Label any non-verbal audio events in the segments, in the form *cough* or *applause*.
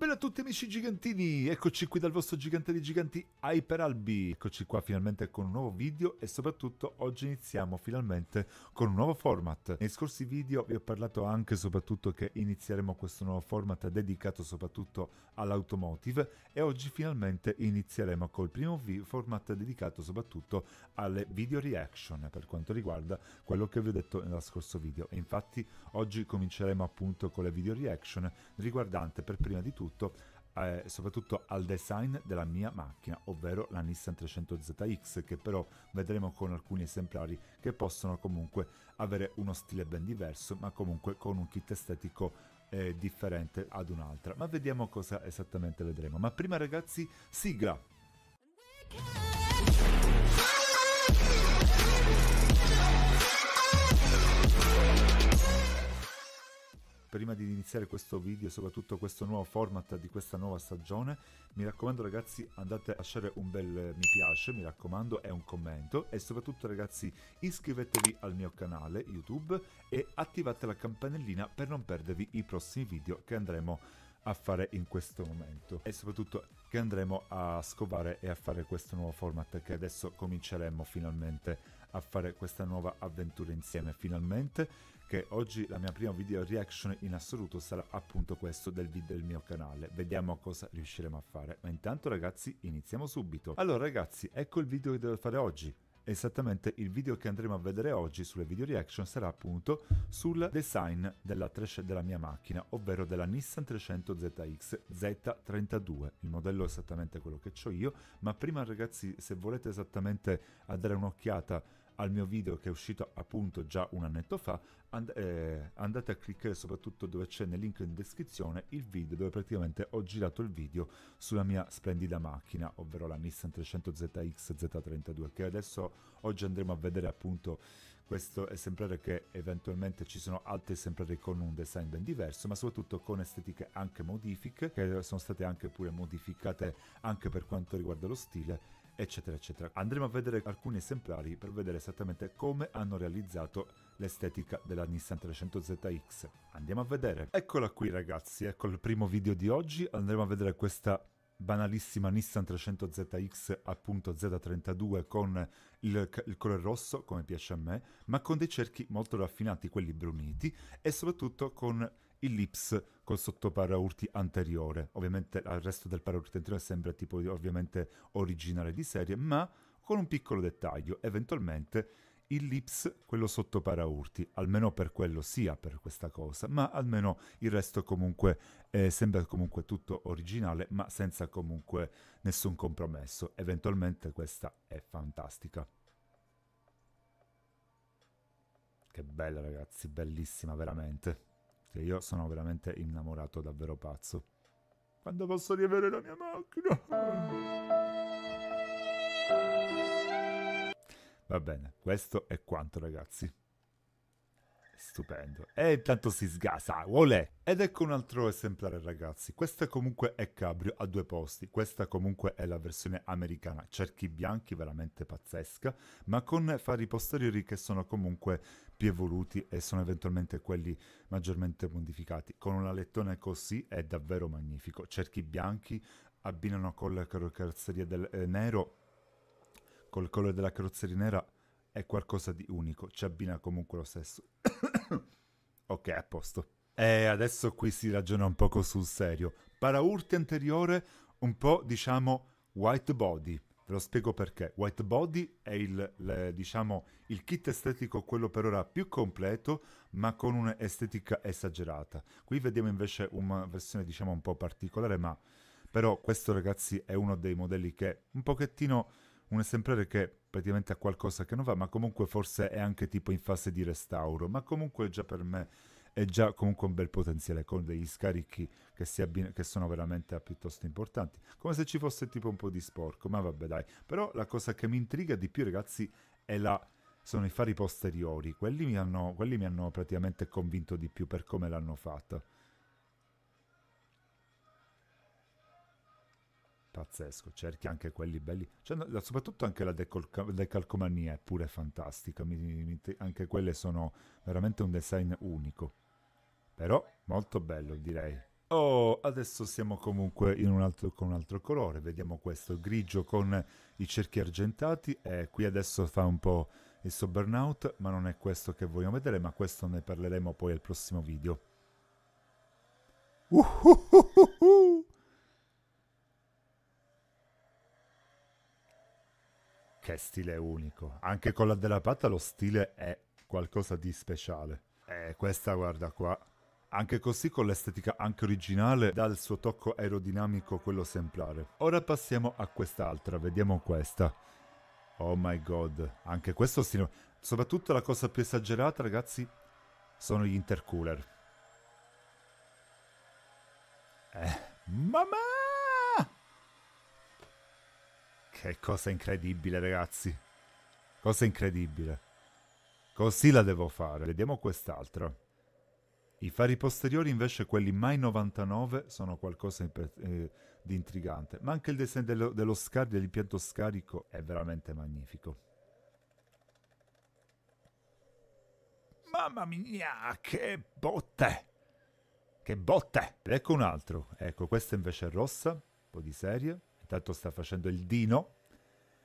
Bella a tutti amici gigantini, eccoci qui dal vostro gigante di giganti Hyperalbi, eccoci qua finalmente con un nuovo video e soprattutto oggi iniziamo finalmente con un nuovo format. Nei scorsi video vi ho parlato anche e soprattutto che inizieremo questo nuovo format dedicato soprattutto all'automotive e oggi finalmente inizieremo col primo format dedicato soprattutto alle video reaction per quanto riguarda quello che vi ho detto nello scorso video e infatti oggi cominceremo appunto con le video reaction riguardante per prima di tutto soprattutto, eh, soprattutto al design della mia macchina, ovvero la Nissan 300ZX, che però vedremo con alcuni esemplari che possono comunque avere uno stile ben diverso, ma comunque con un kit estetico eh, differente ad un'altra. Ma vediamo cosa esattamente vedremo. Ma prima ragazzi, sigla! prima di iniziare questo video soprattutto questo nuovo format di questa nuova stagione, mi raccomando ragazzi andate a lasciare un bel mi piace, mi raccomando, e un commento e soprattutto ragazzi iscrivetevi al mio canale YouTube e attivate la campanellina per non perdervi i prossimi video che andremo a fare in questo momento e soprattutto che andremo a scovare e a fare questo nuovo format che adesso cominceremo finalmente a fare questa nuova avventura insieme finalmente che oggi la mia prima video reaction in assoluto sarà appunto questo del video del mio canale. Vediamo cosa riusciremo a fare. Ma intanto ragazzi iniziamo subito. Allora ragazzi ecco il video che devo fare oggi. Esattamente il video che andremo a vedere oggi sulle video reaction sarà appunto sul design della, trash della mia macchina, ovvero della Nissan 300 ZX Z32, il modello è esattamente quello che ho io, ma prima ragazzi se volete esattamente dare un'occhiata al mio video che è uscito appunto già un annetto fa, and- eh, andate a cliccare soprattutto dove c'è nel link in descrizione il video dove praticamente ho girato il video sulla mia splendida macchina, ovvero la Nissan 300 ZX Z32 che adesso oggi andremo a vedere appunto questo esemplare che eventualmente ci sono altri esemplari con un design ben diverso ma soprattutto con estetiche anche modifiche che sono state anche pure modificate anche per quanto riguarda lo stile eccetera, eccetera. Andremo a vedere alcuni esemplari per vedere esattamente come hanno realizzato l'estetica della Nissan 300ZX. Andiamo a vedere. Eccola qui ragazzi, ecco il primo video di oggi, andremo a vedere questa banalissima Nissan 300ZX appunto Z32 con il, il, colore rosso come piace a me, ma con dei cerchi molto raffinati, quelli bruniti, e soprattutto con il lips col sottoparaurti anteriore. Ovviamente al resto del paraurti anteriore sembra tipo ovviamente originale di serie, ma con un piccolo dettaglio, eventualmente il lips, quello sotto paraurti, almeno per quello sia per questa cosa, ma almeno il resto comunque eh, sembra comunque tutto originale, ma senza comunque nessun compromesso. Eventualmente questa è fantastica. Che bella ragazzi, bellissima veramente. Che io sono veramente innamorato davvero pazzo. Quando posso riavere la mia macchina? Va bene, questo è quanto ragazzi. Stupendo. E intanto si sgasa. Olè. Ed ecco un altro esemplare ragazzi. Questa comunque è Cabrio a due posti. Questa comunque è la versione americana. Cerchi bianchi veramente pazzesca. Ma con fari posteriori che sono comunque più evoluti e sono eventualmente quelli maggiormente modificati. Con un lettone così è davvero magnifico. Cerchi bianchi abbinano con la carrozzeria del eh, nero. Col colore della carrozzeria nera è qualcosa di unico, ci abbina comunque lo stesso. *coughs* ok, a posto. E adesso qui si ragiona un poco sul serio. Paraurti anteriore, un po' diciamo white body. Ve lo spiego perché. White body è il, le, diciamo, il kit estetico, quello per ora più completo, ma con un'estetica esagerata. Qui vediamo invece una versione diciamo un po' particolare, ma però questo ragazzi è uno dei modelli che un pochettino un esemplare che praticamente ha qualcosa che non va, ma comunque forse è anche tipo in fase di restauro, ma comunque già per me è già comunque un bel potenziale con degli scarichi che, abbin- che sono veramente piuttosto importanti, come se ci fosse tipo un po' di sporco, ma vabbè dai, però la cosa che mi intriga di più ragazzi è la sono i fari posteriori, quelli mi, hanno, quelli mi hanno praticamente convinto di più per come l'hanno fatto. pazzesco, cerchi anche quelli belli, cioè, soprattutto anche la decalcomania è pure fantastica, mi, mi, anche quelle sono veramente un design unico, però molto bello direi. Oh, adesso siamo comunque un altro, con un altro colore, vediamo questo grigio con i cerchi argentati e qui adesso fa un po' il suo burnout, ma non è questo che vogliamo vedere, ma questo ne parleremo poi al prossimo video. Uhuhuhuhu! Uh. che stile unico. Anche con la della patta lo stile è qualcosa di speciale. E questa, guarda qua, anche così con l'estetica anche originale dà il suo tocco aerodinamico quello esemplare. Ora passiamo a quest'altra, vediamo questa. Oh my god, anche questo stile... Soprattutto la cosa più esagerata, ragazzi, sono gli intercooler. Eh, mamma! Che cosa incredibile, ragazzi. Cosa incredibile. Così la devo fare. Vediamo quest'altra. I fari posteriori invece, quelli mai 99, sono qualcosa eh, di intrigante. Ma anche il design dello, dello scarico, dell'impianto scarico, è veramente magnifico. Mamma mia, che botte! Che botte! Ed ecco un altro. Ecco, questa invece è rossa, un po' di serie intanto sta facendo il Dino,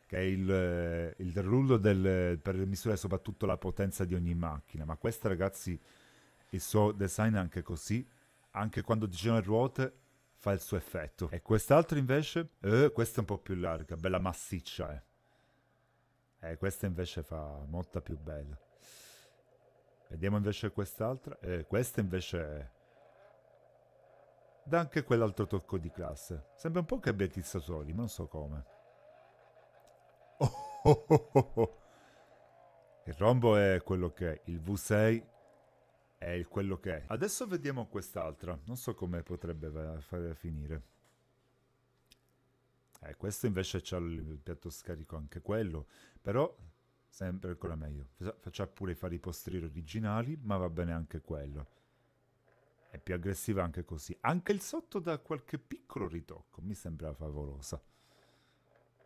che è il, eh, il rullo del, per misurare soprattutto la potenza di ogni macchina. Ma questa, ragazzi, il suo design è anche così. Anche quando girano le ruote fa il suo effetto. E quest'altro invece, eh, questa è un po' più larga, bella massiccia, eh. Eh, questa invece fa molta più bella. Vediamo invece quest'altra. Eh, questa invece dà anche quell'altro tocco di classe. Sembra un po' che abbia tizzato tizzatori, ma non so come. Oh oh oh, oh, oh, oh, il rombo è quello che è, il V6 è quello che è. Adesso vediamo quest'altra, non so come potrebbe fare a finire. Eh, questo invece c'ha il piatto scarico anche quello, però sempre ancora meglio. Faccia pure fare i posteri originali, ma va bene anche quello è più aggressiva anche così. Anche il sotto da qualche piccolo ritocco, mi sembra favolosa.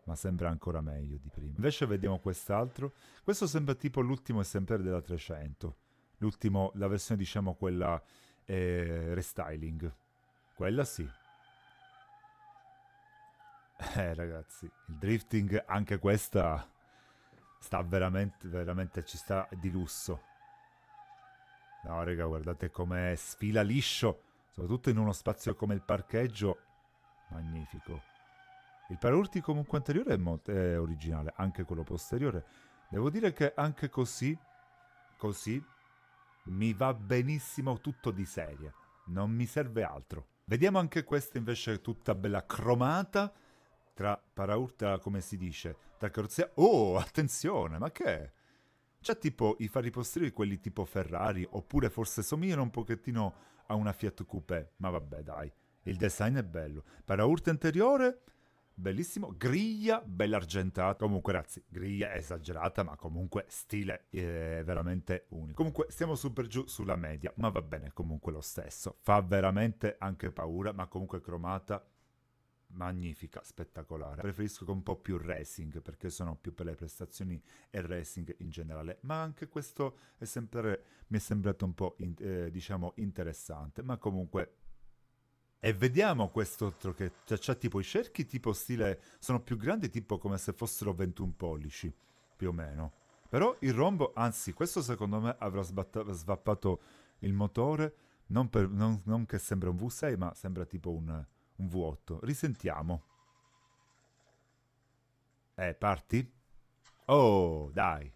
Ma sembra ancora meglio di prima. Invece vediamo quest'altro. Questo sembra tipo l'ultimo esemplare della 300. L'ultimo, la versione diciamo quella eh, restyling. Quella sì. Eh ragazzi, il drifting anche questa sta veramente, veramente ci sta di lusso. No, raga, guardate come sfila liscio, soprattutto in uno spazio come il parcheggio. Magnifico. Il paraurti comunque anteriore è, è originale, anche quello posteriore. Devo dire che anche così, così, mi va benissimo tutto di serie. Non mi serve altro. Vediamo anche questa invece tutta bella cromata tra paraurta, come si dice, tra carrozzeria... Oh, attenzione, ma che è? C'è tipo i fari posteriori, quelli tipo Ferrari, oppure forse somigliano un pochettino a una Fiat Coupé, ma vabbè dai, il design è bello. Paraurte anteriore, bellissimo, griglia, bella argentata, comunque ragazzi, griglia esagerata, ma comunque stile è eh, veramente unico. Comunque stiamo super giù sulla media, ma va bene comunque lo stesso, fa veramente anche paura, ma comunque cromata magnifica, spettacolare. Preferisco un po' più racing perché sono più per le prestazioni e racing in generale, ma anche questo è sempre, mi è sembrato un po' in, eh, diciamo interessante, ma comunque e vediamo quest'altro che c'ha, cioè, c'ha tipo i cerchi tipo stile sono più grandi tipo come se fossero 21 pollici più o meno. Però il rombo, anzi, questo secondo me avrà sbatta- svappato il motore, non, per, non, non che sembra un V6, ma sembra tipo un, un vuoto. Risentiamo. Eh, parti? Oh, dai.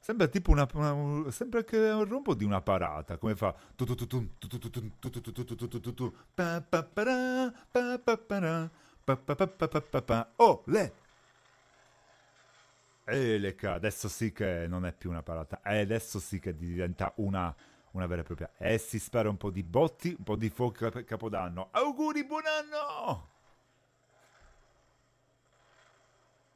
Sembra tipo una, una, sembra che un rombo di una parata, come fa Oh, le Eleca, adesso sì che non è più una parata, adesso sì che diventa una una vera e propria. E eh, si spera un po' di botti, un po' di fuoco a Capodanno. Auguri, buon anno!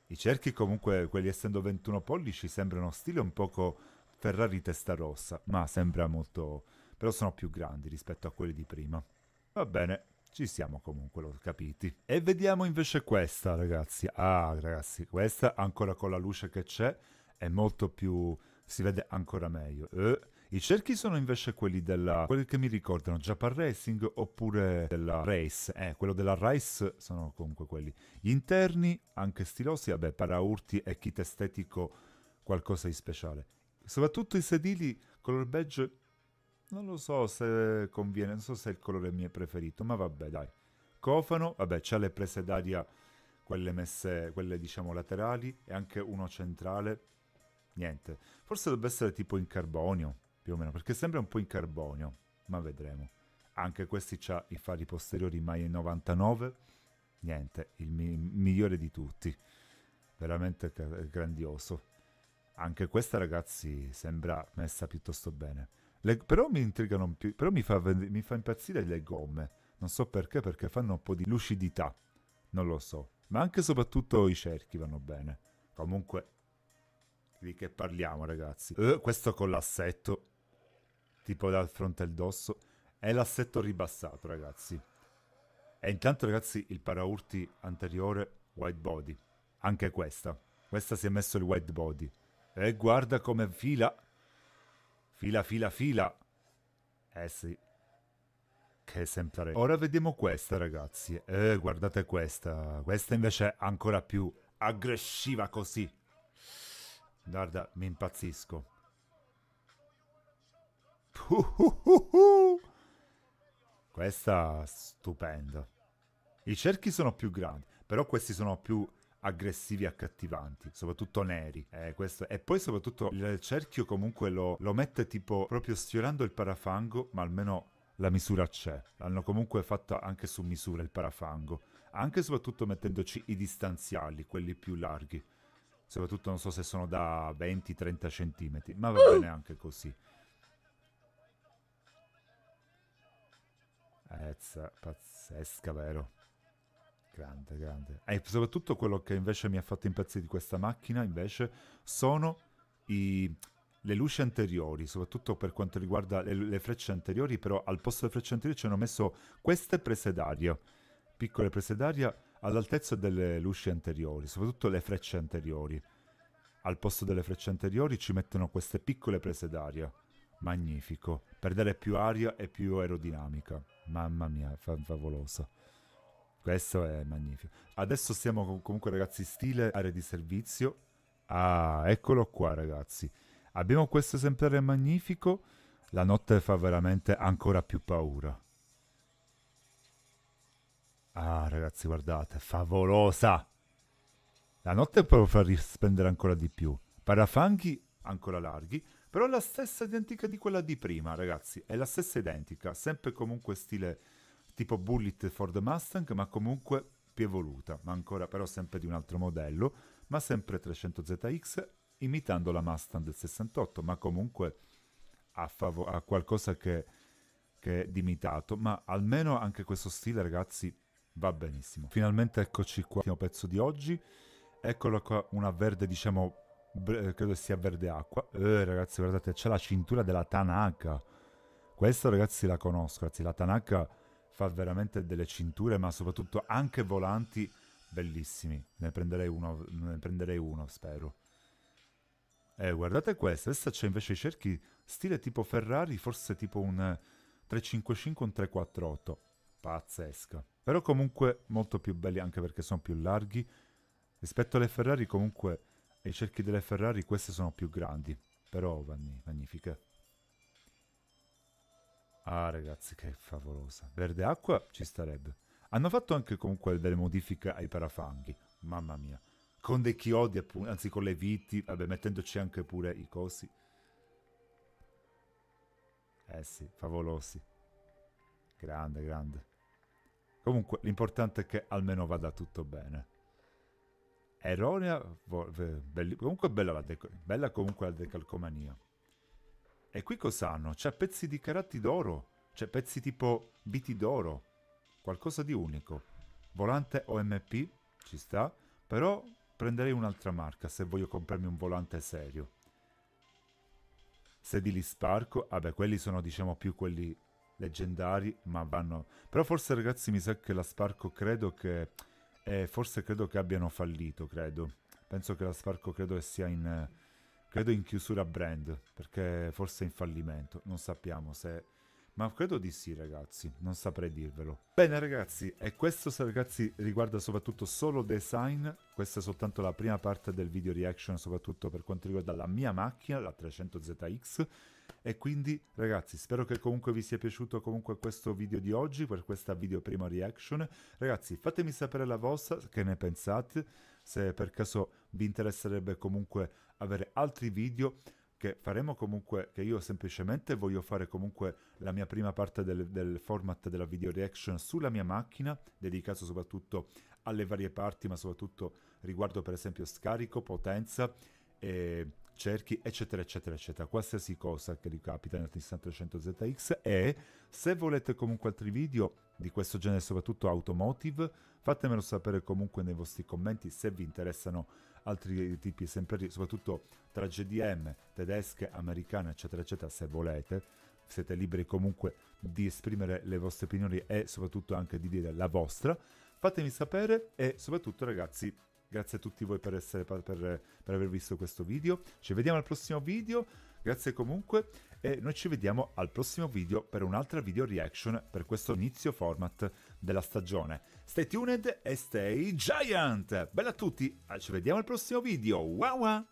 I cerchi comunque, quelli essendo 21 pollici, sembrano stile un poco Ferrari testa rossa, ma sembra molto... però sono più grandi rispetto a quelli di prima. Va bene, ci siamo comunque, l'ho capiti. E vediamo invece questa, ragazzi. Ah, ragazzi, questa ancora con la luce che c'è è molto più... si vede ancora meglio. Eh i cerchi sono invece quelli della... quelli che mi ricordano Japan Racing oppure della Race. Eh, quello della Race sono comunque quelli. Gli interni, anche stilosi, vabbè, paraurti e kit estetico, qualcosa di speciale. Soprattutto i sedili color beige, non lo so se conviene, non so se è il colore mio preferito, ma vabbè, dai. Cofano, vabbè, c'ha le prese d'aria, quelle messe, quelle diciamo laterali, e anche uno centrale niente. Forse dovrebbe essere tipo in carbonio più o meno, perché sembra un po' in carbonio, ma vedremo. Anche questi ha i fari posteriori Maie 99, niente, il mi- migliore di tutti, veramente ca- grandioso. Anche questa ragazzi sembra messa piuttosto bene. Le, però mi intrigano più, però mi fa, mi fa impazzire le gomme, non so perché, perché fanno un po' di lucidità, non lo so. Ma anche e soprattutto i cerchi vanno bene. Comunque, di che parliamo ragazzi? Uh, questo con l'assetto tipo dal fronte al dosso, è l'assetto ribassato, ragazzi. E intanto, ragazzi, il paraurti anteriore white body, anche questa. Questa si è messo il white body. E guarda come fila. Fila, fila, fila. Eh sì. Che esemplare. Ora vediamo questa, ragazzi. Eh, guardate questa. Questa invece è ancora più aggressiva così. Guarda, mi impazzisco. Uhuhuhu. *laughs* Questa stupenda. I cerchi sono più grandi, però questi sono più aggressivi e accattivanti, soprattutto neri. Eh, e poi soprattutto il cerchio comunque lo, lo mette tipo proprio sfiorando il parafango, ma almeno la misura c'è. L'hanno comunque fatto anche su misura il parafango, anche e soprattutto mettendoci i distanziali, quelli più larghi. Soprattutto non so se sono da 20-30 cm, ma va bene anche così. Ezza, pazzesca, vero? Grande, grande. E soprattutto quello che invece mi ha fatto impazzire di questa macchina, invece, sono i, le luci anteriori, soprattutto per quanto riguarda le, le, frecce anteriori, però al posto delle frecce anteriori ci hanno messo queste prese d'aria, piccole prese d'aria all'altezza delle luci anteriori, soprattutto le frecce anteriori. Al posto delle frecce anteriori ci mettono queste piccole prese d'aria. Magnifico, per dare più aria e più aerodinamica. Mamma mia, favoloso. Questo è magnifico. Adesso stiamo comunque, ragazzi, stile area di servizio. Ah, eccolo qua, ragazzi. Abbiamo questo esemplare magnifico. La notte fa veramente ancora più paura. Ah, ragazzi, guardate, favolosa! La notte può far rispendere ancora di più. Parafanghi ancora larghi, però la stessa identica di quella di prima, ragazzi. È la stessa identica, sempre comunque stile tipo Bullet for the Mustang, ma comunque più evoluta, ma ancora però sempre di un altro modello, ma sempre 300ZX, imitando la Mustang del 68, ma comunque a, fav- a qualcosa che, che è d'imitato, ma almeno anche questo stile, ragazzi, va benissimo. Finalmente eccoci qua, ultimo pezzo di oggi. Eccola qua, una verde, diciamo, eh, credo sia verde acqua. Eh, ragazzi, guardate, c'è la cintura della Tanaka. Questa, ragazzi, la conosco. Ragazzi, la Tanaka fa veramente delle cinture, ma soprattutto anche volanti bellissimi. Ne prenderei uno, ne prenderei uno spero. Eh, guardate questa. Questa c'è invece i cerchi stile tipo Ferrari, forse tipo un 355, eh, un 348. Pazzesca. Però comunque molto più belli anche perché sono più larghi. Rispetto alle Ferrari comunque e i cerchi delle Ferrari queste sono più grandi, però magnifiche. Ah ragazzi che favolosa. Verde acqua ci starebbe. Hanno fatto anche comunque delle modifiche ai parafanghi, mamma mia. Con dei chiodi anzi con le viti, vabbè mettendoci anche pure i cosi. Eh sì, favolosi. Grande, grande. Comunque l'importante è che almeno vada tutto bene erronea, comunque bella, la deco, bella comunque la decalcomania. E qui cos'hanno? C'è pezzi di caratti d'oro, c'è pezzi tipo biti d'oro, qualcosa di unico. Volante OMP, ci sta, però prenderei un'altra marca se voglio comprarmi un volante serio. Sedili Sparco, vabbè quelli sono diciamo più quelli leggendari, ma vanno... Però forse ragazzi mi sa che la Sparco credo che e eh, forse credo che abbiano fallito, credo. Penso che la Sparco credo sia in... Credo in chiusura brand, perché forse è in fallimento. Non sappiamo se... Ma credo di sì, ragazzi, non saprei dirvelo. Bene, ragazzi, e questo, ragazzi, riguarda soprattutto solo design. Questa è soltanto la prima parte del video reaction, soprattutto per quanto riguarda la mia macchina, la 300ZX. E quindi ragazzi spero che comunque vi sia piaciuto comunque questo video di oggi per questa video prima reaction. Ragazzi fatemi sapere la vostra, che ne pensate, se per caso vi interesserebbe comunque avere altri video che faremo comunque, che io semplicemente voglio fare comunque la mia prima parte del, del, format della video reaction sulla mia macchina, dedicato soprattutto alle varie parti, ma soprattutto riguardo per esempio scarico, potenza e cerchi, eccetera, eccetera, eccetera. Qualsiasi cosa che vi capita nel Nissan 300 ZX e se volete comunque altri video di questo genere, soprattutto automotive, fatemelo sapere comunque nei vostri commenti se vi interessano altri tipi, sempre soprattutto tra GDM, tedesche, americane, eccetera, eccetera, se volete. Siete liberi comunque di esprimere le vostre opinioni e soprattutto anche di dire la vostra. Fatemi sapere e soprattutto ragazzi grazie a tutti voi per, essere, per, per, aver visto questo video, ci vediamo al prossimo video, grazie comunque e noi ci vediamo al prossimo video per un'altra video reaction per questo inizio format della stagione. Stay tuned e stay giant! Bella a tutti, ci vediamo al prossimo video, wow! wow.